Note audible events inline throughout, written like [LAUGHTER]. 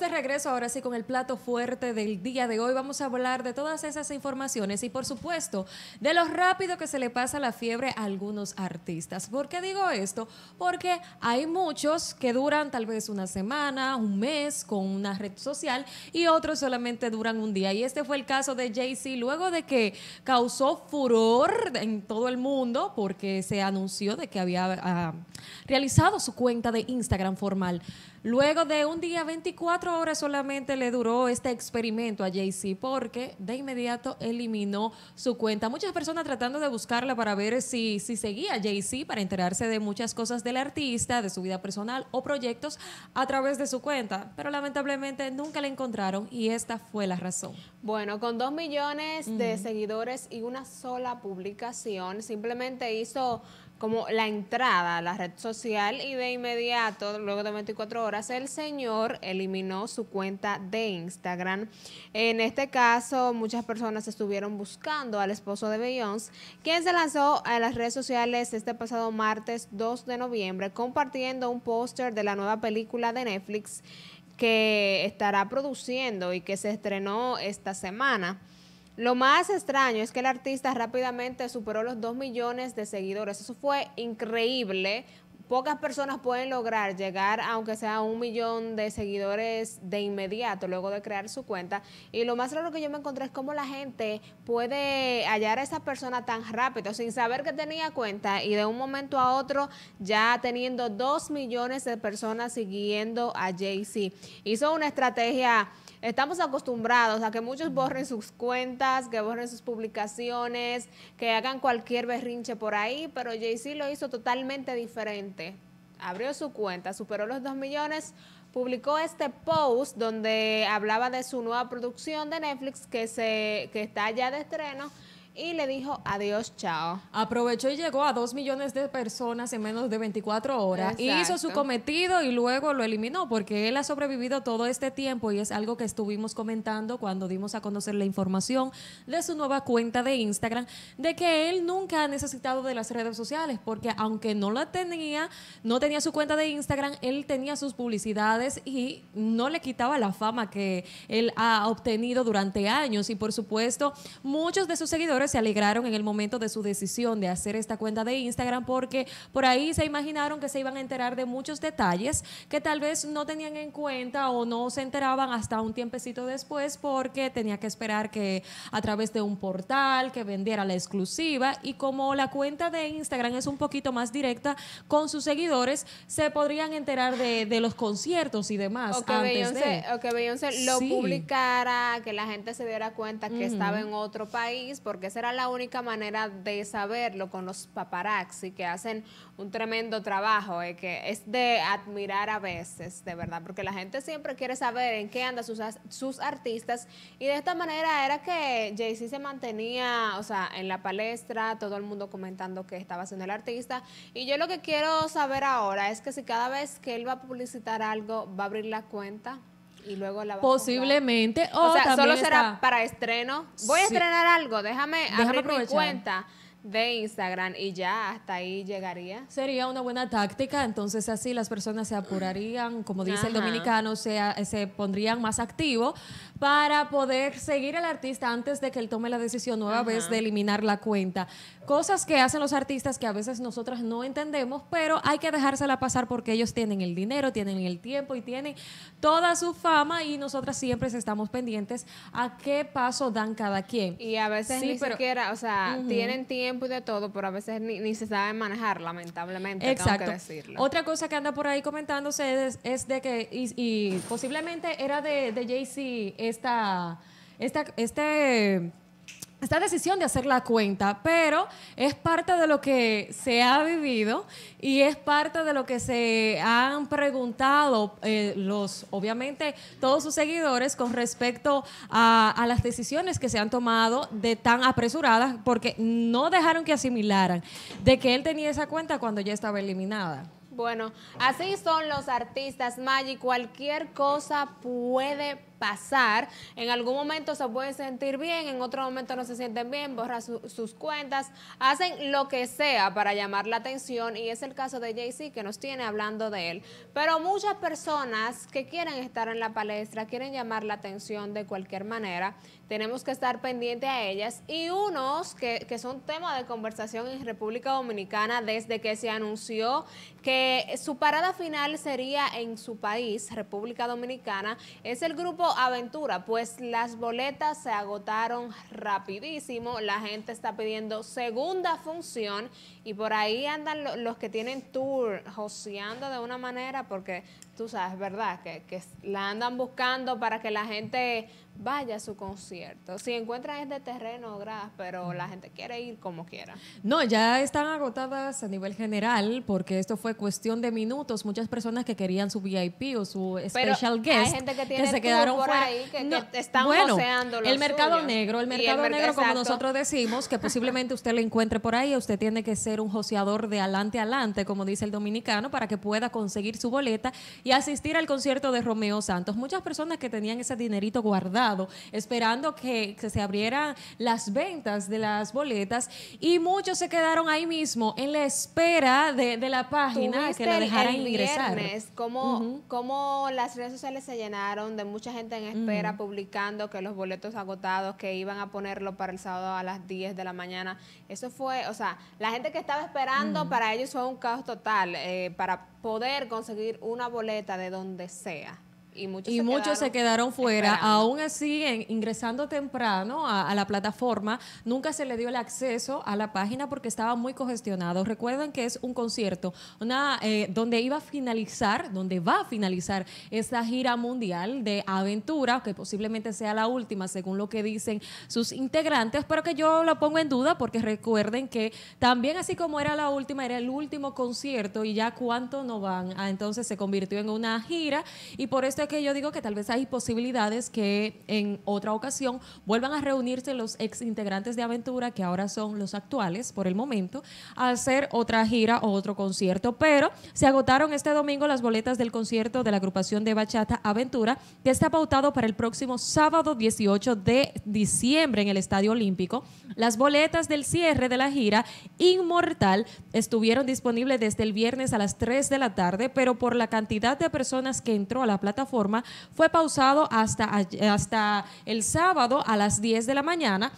de regreso ahora sí con el plato fuerte del día de hoy. Vamos a hablar de todas esas informaciones y por supuesto de lo rápido que se le pasa la fiebre a algunos artistas. ¿Por qué digo esto? Porque hay muchos que duran tal vez una semana, un mes con una red social y otros solamente duran un día. Y este fue el caso de Jay-Z luego de que causó furor en todo el mundo porque se anunció de que había ah, realizado su cuenta de Instagram formal. Luego de un día 24 horas solamente le duró este experimento a Jay-Z porque de inmediato eliminó su cuenta. Muchas personas tratando de buscarla para ver si, si seguía Jay-Z, para enterarse de muchas cosas del artista, de su vida personal o proyectos a través de su cuenta. Pero lamentablemente nunca la encontraron y esta fue la razón. Bueno, con dos millones de seguidores y una sola publicación, simplemente hizo como la entrada a la red social y de inmediato, luego de 24 horas, el señor eliminó su cuenta de Instagram. En este caso, muchas personas estuvieron buscando al esposo de Beyoncé, quien se lanzó a las redes sociales este pasado martes 2 de noviembre compartiendo un póster de la nueva película de Netflix que estará produciendo y que se estrenó esta semana. Lo más extraño es que el artista rápidamente superó los 2 millones de seguidores. Eso fue increíble pocas personas pueden lograr llegar, aunque sea a un millón de seguidores de inmediato, luego de crear su cuenta. Y lo más raro que yo me encontré es cómo la gente puede hallar a esa persona tan rápido, sin saber que tenía cuenta, y de un momento a otro ya teniendo dos millones de personas siguiendo a Jay-Z. Hizo una estrategia estamos acostumbrados a que muchos borren sus cuentas, que borren sus publicaciones, que hagan cualquier berrinche por ahí, pero Jay-Z lo hizo totalmente diferente abrió su cuenta, superó los 2 millones, publicó este post donde hablaba de su nueva producción de Netflix que, se, que está ya de estreno y le dijo adiós, chao. Aprovechó y llegó a dos millones de personas en menos de 24 horas. Hizo su cometido y luego lo eliminó porque él ha sobrevivido todo este tiempo y es algo que estuvimos comentando cuando dimos a conocer la información de su nueva cuenta de Instagram de que él nunca ha necesitado de las redes sociales porque aunque no la tenía, no tenía su cuenta de Instagram, él tenía sus publicidades y no le quitaba la fama que él ha obtenido durante años y por supuesto muchos de sus seguidores se alegraron en el momento de su decisión de hacer esta cuenta de Instagram porque por ahí se imaginaron que se iban a enterar de muchos detalles que tal vez no tenían en cuenta o no se enteraban hasta un tiempecito después porque tenía que esperar que a través de un portal que vendiera la exclusiva y como la cuenta de Instagram es un poquito más directa con sus seguidores, se podrían enterar de, los conciertos y demás. que, antes lo publicara, que la gente se diera cuenta que estaba en otro país porque esa era la única manera de saberlo con los paparazzi que hacen un tremendo trabajo, eh, que es de admirar a veces, de verdad, porque la gente siempre quiere saber en qué andan sus, sus artistas y de esta manera era que Jay-Z se mantenía, o sea, en la palestra, todo el mundo comentando que estaba haciendo el artista y yo lo que quiero saber ahora es que si cada vez que él va a publicitar algo va a abrir la cuenta y luego la Posiblemente. o, oh, sea, solo será para estreno. Voy a estrenar algo, déjame, déjame abrir mi cuenta de Instagram y ya hasta ahí llegaría. Sería una buena táctica, entonces así las personas se apurarían, como dice el dominicano, se, se pondrían más activos para poder seguir al artista antes de que él tome la decisión nueva vez de eliminar la cuenta. Cosas que hacen los artistas que a veces nosotras no entendemos, pero hay que dejársela pasar porque ellos tienen el dinero, tienen el tiempo y tienen toda su fama y nosotras siempre estamos pendientes a qué paso dan cada quien. Y a veces ni siquiera, o sea, tienen tiempo y de todo, pero a veces ni, ni se sabe manejar, lamentablemente. Exacto. Tengo decirlo. Otra cosa que anda por ahí comentándose es, de que, y, posiblemente era de, Jay-Z, esta, esta, este esta decisión de hacer la cuenta, pero es parte de lo que se ha vivido y es parte de lo que se han preguntado eh, los, obviamente, todos sus seguidores con respecto a, a, las decisiones que se han tomado de tan apresuradas, porque no dejaron que asimilaran de que él tenía esa cuenta cuando ya estaba eliminada. Bueno, así son los artistas, Maggi, cualquier cosa puede pasar. En algún momento se pueden sentir bien, en otro momento no se sienten bien, borran sus cuentas, hacen lo que sea para llamar la atención y es el caso de Jay-Z que nos tiene hablando de él. Pero muchas personas que quieren estar en la palestra, quieren llamar la atención de cualquier manera, tenemos que estar pendiente a ellas y unos que, que son tema de conversación en República Dominicana desde que se anunció que su parada final sería en su país, República Dominicana, es el grupo aventura, pues las boletas se agotaron rapidísimo, la gente está pidiendo segunda función y por ahí andan los que tienen tour joseando de una manera porque tú sabes, ¿verdad? Que, que la andan buscando para que la gente vaya a su concierto. Si encuentran este terreno, gracias, pero la gente quiere ir como quiera. No, ya están agotadas a nivel general porque esto fue cuestión de minutos. Muchas personas que querían su VIP o su special guest hay gente que, tiene que se quedaron por ahí que, están bueno, el mercado negro, el mercado negro, como nosotros decimos, que posiblemente usted lo encuentre por ahí, usted tiene que ser un joseador de adelante a adelante, como dice el dominicano, para que pueda conseguir su boleta y asistir al concierto de Romeo Santos. Muchas personas que tenían ese dinerito guardado esperando que, se abrieran las ventas de las boletas y muchos se quedaron ahí mismo en la espera de, la página que la dejara ingresar. las redes sociales se llenaron de mucha gente en espera publicando que los boletos agotados, que iban a ponerlo para el sábado a las 10 de la mañana. Eso fue, o sea, la gente que estaba esperando mm. para ellos fue un caos total eh, para poder conseguir una boleta de donde sea. Y muchos, se, quedaron fuera. Aún así, ingresando temprano a, la plataforma, nunca se le dio el acceso a la página porque estaba muy congestionado. Recuerden que es un concierto una, eh, donde iba a finalizar, donde va a finalizar esta gira mundial de aventura, que posiblemente sea la última, según lo que dicen sus integrantes, pero que yo lo pongo en duda porque recuerden que también así como era la última, era el último concierto y ya cuánto no van. Ah, entonces se convirtió en una gira y por este que yo digo que tal vez hay posibilidades que en otra ocasión vuelvan a reunirse los ex integrantes de Aventura, que ahora son los actuales por el momento, a hacer otra gira o otro concierto. Pero se agotaron este domingo las boletas del concierto de la agrupación de Bachata Aventura, que está pautado para el próximo sábado 18 de diciembre en el Estadio Olímpico. Las boletas del cierre de la gira Inmortal estuvieron disponibles desde el viernes a las 3 de la tarde, pero por la cantidad de personas que entró a la plataforma, fue pausado hasta, hasta el sábado a las 10 de la mañana.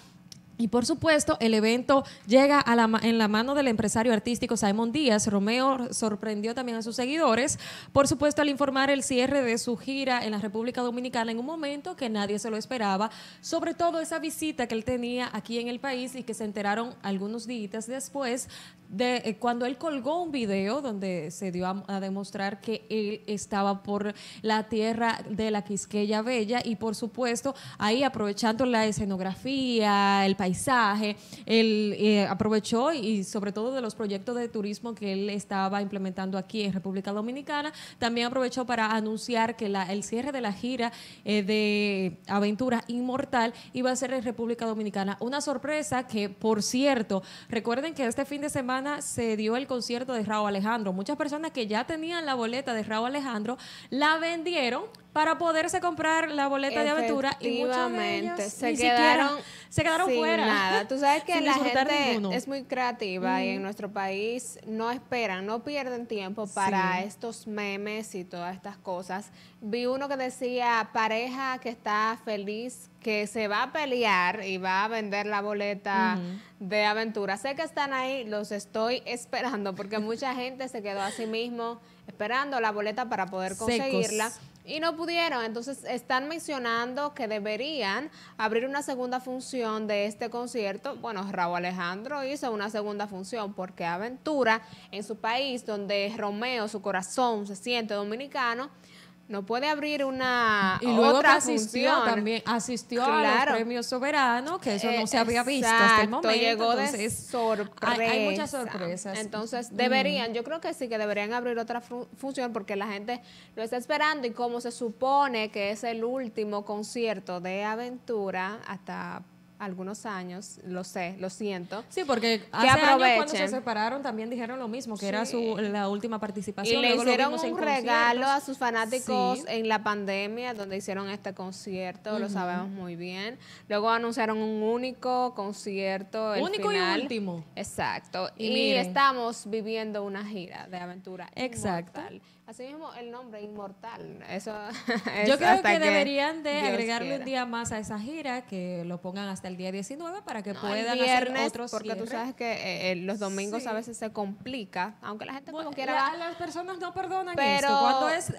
Y por supuesto, el evento llega a la, en la mano del empresario artístico Simon Díaz. Romeo sorprendió también a sus seguidores, por supuesto, al informar el cierre de su gira en la República Dominicana en un momento que nadie se lo esperaba, sobre todo esa visita que él tenía aquí en el país y que se enteraron algunos días después eh, cuando él colgó un video donde se dio a, demostrar que él estaba por la tierra de la Quisqueya Bella y por supuesto ahí aprovechando la escenografía, el paisaje, él eh, aprovechó y sobre todo de los proyectos de turismo que él estaba implementando aquí en República Dominicana, también aprovechó para anunciar que el cierre de la gira eh, de Aventura Inmortal iba a ser en República Dominicana. Una sorpresa que, por cierto, recuerden que este fin de semana se dio el concierto de Raúl Alejandro. Muchas personas que ya tenían la boleta de Raúl Alejandro la vendieron para poderse comprar la boleta de aventura y muchos se quedaron se quedaron fuera. Nada, tú sabes [LAUGHS] que la gente es muy creativa y en nuestro país no esperan, no pierden tiempo para estos memes y todas estas cosas. Vi uno que decía pareja que está feliz que se va a pelear y va a vender la boleta de aventura. Sé que están ahí, los estoy [LAUGHS] esperando porque mucha gente se quedó a sí mismo esperando la boleta para poder conseguirla. Y no pudieron, entonces están mencionando que deberían abrir una segunda función de este concierto. Bueno, Raúl Alejandro hizo una segunda función porque Aventura, en su país, donde Romeo, su corazón, se siente dominicano, no puede abrir una y otra asistió función. también asistió a los premios que eso no se había visto hasta el momento entonces, sorpresa hay, muchas sorpresas entonces mm. deberían yo creo que sí que deberían abrir otra función porque la gente lo está esperando y como se supone que es el último concierto de Aventura hasta algunos años, lo sé, lo siento. Sí, porque hace cuando se separaron también dijeron lo mismo, que era su la última participación. Y le hicieron un regalo a sus fanáticos en la pandemia, donde hicieron este concierto, lo sabemos muy bien. Luego anunciaron un único concierto. único y último. Exacto. Y, estamos viviendo una gira de aventura. Exacto así mismo el nombre inmortal. Eso [LAUGHS] Yo creo que, deberían de agregarle un día más a esa gira, que lo pongan hasta el día 19 para que puedan hacer otros Porque tú sabes que eh, eh, los domingos a veces se complica, aunque la gente como quiera. las personas no perdonan pero esto. Cuando es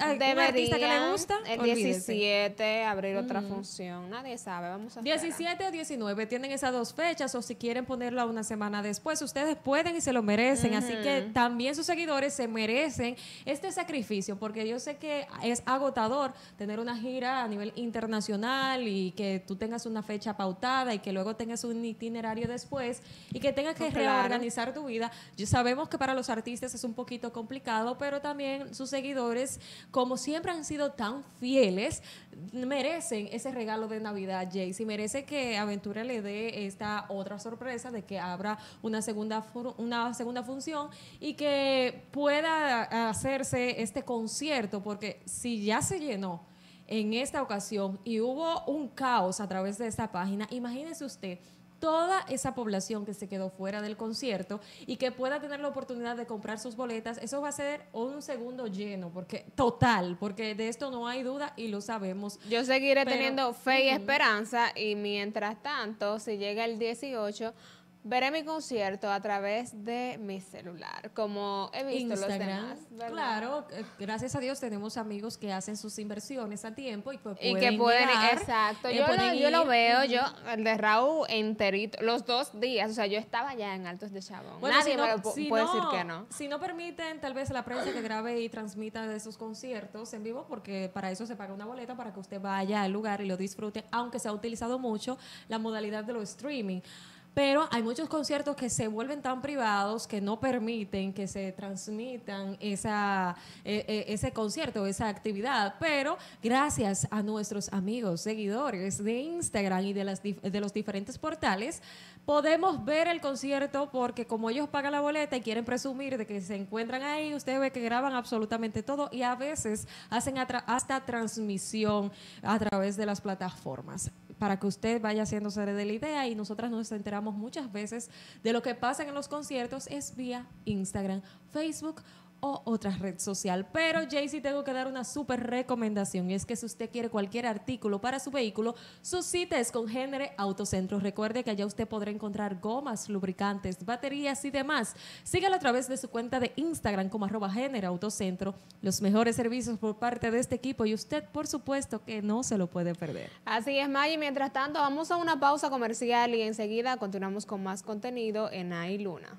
artista que le gusta? El 17 abrir otra mm. función. Nadie sabe. Vamos a 17 o 19 tienen esas dos fechas o si quieren ponerla una semana después, ustedes pueden y se lo merecen. Así que también sus seguidores se merecen este sacrificio porque yo sé que es agotador tener una gira a nivel internacional y que tú tengas una fecha pautada y que luego tengas un itinerario después y que tengas que pues reorganizar tu vida. Yo sabemos que para los artistas es un poquito complicado, pero también sus seguidores, como siempre han sido tan fieles, merecen ese regalo de Navidad, y Merece que Aventura le dé esta otra sorpresa de que abra una segunda, una segunda función y que pueda hacerse este concierto, porque si ya se llenó en esta ocasión y hubo un caos a través de esta página, imagínese usted toda esa población que se quedó fuera del concierto y que pueda tener la oportunidad de comprar sus boletas, eso va a ser un segundo lleno, porque total, porque de esto no hay duda y lo sabemos. Yo seguiré teniendo fe y esperanza y mientras tanto, si llega el 18, veré mi concierto a través de mi celular, como he visto los demás. Claro, eh, gracias a Dios tenemos amigos que hacen sus inversiones a tiempo y, que pueden, exacto. Eh, yo, lo, veo, yo el de Raúl enterito, los dos días, o sea, yo estaba ya en Altos de Chabón. Nadie puede decir que no. Si no permiten, tal vez la prensa que grabe y transmita de sus conciertos en vivo, porque para eso se paga una boleta para que usted vaya al lugar y lo disfrute, aunque se ha utilizado mucho la modalidad de los streaming. Pero hay muchos conciertos que se vuelven tan privados que no permiten que se transmitan esa, e, e, ese concierto, esa actividad. Pero gracias a nuestros amigos, seguidores de Instagram y de, las, de los diferentes portales, podemos ver el concierto porque como ellos pagan la boleta y quieren presumir de que se encuentran ahí, usted ve que graban absolutamente todo y a veces hacen hasta transmisión a través de las plataformas para que usted vaya haciéndose de la idea y nosotras nos enteramos muchas veces de lo que pasa en los conciertos es vía Instagram, Facebook o otra red social. Pero Jaycee, tengo que dar una súper recomendación y es que si usted quiere cualquier artículo para su vehículo, su cita es con Génere Autocentro. Recuerde que allá usted podrá encontrar gomas, lubricantes, baterías y demás. Sígalo a través de su cuenta de Instagram como arroba Génere Autocentro. Los mejores servicios por parte de este equipo y usted, por supuesto, que no se lo puede perder. Así es, y Mientras tanto, vamos a una pausa comercial y enseguida continuamos con más contenido en Ay Luna.